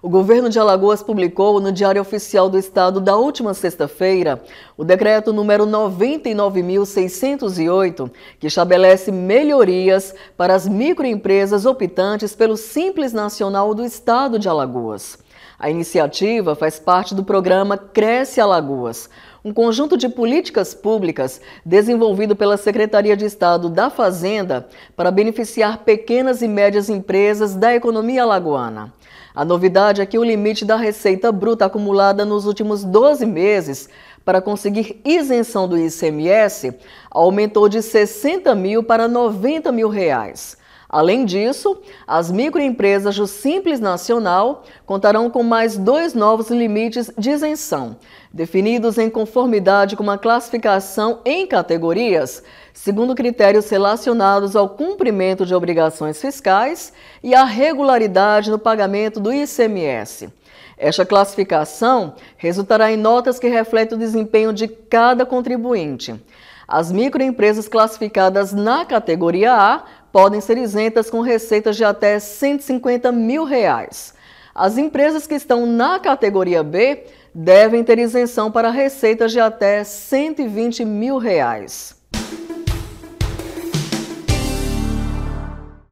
O governo de Alagoas publicou no Diário Oficial do Estado da última sexta-feira o decreto número 99.608, que estabelece melhorias para as microempresas optantes pelo Simples Nacional do Estado de Alagoas. A iniciativa faz parte do programa Cresce Alagoas, um conjunto de políticas públicas desenvolvido pela Secretaria de Estado da Fazenda para beneficiar pequenas e médias empresas da economia lagoana. A novidade é que o limite da receita bruta acumulada nos últimos 12 meses para conseguir isenção do ICMS aumentou de 60 mil para 90 mil reais. Além disso, as microempresas do Simples Nacional contarão com mais dois novos limites de isenção, definidos em conformidade com uma classificação em categorias, segundo critérios relacionados ao cumprimento de obrigações fiscais e à regularidade no pagamento do ICMS. Esta classificação resultará em notas que refletem o desempenho de cada contribuinte. As microempresas classificadas na categoria A podem ser isentas com receitas de até 150 mil reais. As empresas que estão na categoria B devem ter isenção para receitas de até 120 mil reais.